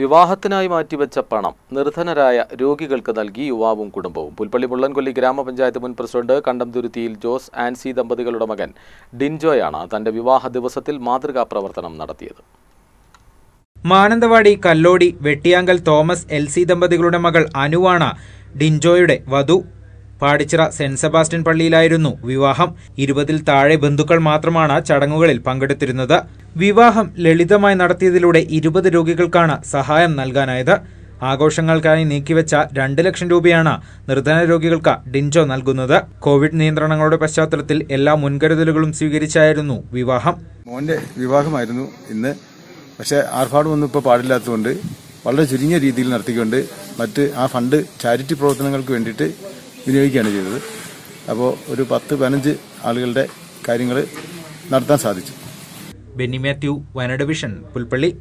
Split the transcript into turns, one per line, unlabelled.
വിവാഹത്തിനായി മാറ്റിവെച്ച പണം നിർധനരായ രോഗികൾക്ക് നൽകി യുവാവും കുടുംബവും പുൽപ്പള്ളി പുള്ളൻകൊല്ലി ഗ്രാമപഞ്ചായത്ത് മുൻ പ്രസിഡന്റ് കണ്ടംതുരുത്തിയിൽ ജോസ് ആൻസി ദമ്പതികളുടെ മകൻ ഡിൻജോയാണ് തന്റെ വിവാഹ ദിവസത്തിൽ മാതൃകാ പ്രവർത്തനം നടത്തിയത്
Mananthavady Kallody Vettiyankal Thomas L C ദമ്പതികളുടെ മകൾ അനുവാണ് ഡിൻജോയുടെ വധു പാടിച്ചിറ സെന്റ് സെബാസ്റ്റ്യൻ പള്ളിയിലായിരുന്നു വിവാഹം ഇരുപതിൽ താഴെ ബന്ധുക്കൾ മാത്രമാണ് ചടങ്ങുകളിൽ പങ്കെടുത്തിരുന്നത് വിവാഹം ലളിതമായി നടത്തിയതിലൂടെ ഇരുപത് രോഗികൾക്കാണ് സഹായം നൽകാനായത് ആഘോഷങ്ങൾക്കായി നീക്കിവെച്ച രണ്ട് ലക്ഷം രൂപയാണ് നിർധന രോഗികൾക്ക് ഡിൻജോ നൽകുന്നത് കോവിഡ് നിയന്ത്രണങ്ങളുടെ പശ്ചാത്തലത്തിൽ എല്ലാ മുൻകരുതലുകളും സ്വീകരിച്ചായിരുന്നു
വിവാഹം മോന്റെ വിവാഹമായിരുന്നു ഇന്ന് പക്ഷേ ആർഭാടമൊന്നും ഇപ്പോൾ പാടില്ലാത്തതുകൊണ്ട് വളരെ ചുരുങ്ങിയ രീതിയിൽ നടത്തിക്കൊണ്ട് മറ്റ് ആ ഫണ്ട് ചാരിറ്റി പ്രവർത്തനങ്ങൾക്ക് വേണ്ടിയിട്ട് വിനിയോഗിക്കുകയാണ് ചെയ്തത് അപ്പോൾ ഒരു പത്ത് പതിനഞ്ച് ആളുകളുടെ കാര്യങ്ങൾ നടത്താൻ സാധിച്ചു
Benny Mathew Wayanad vision Pulpally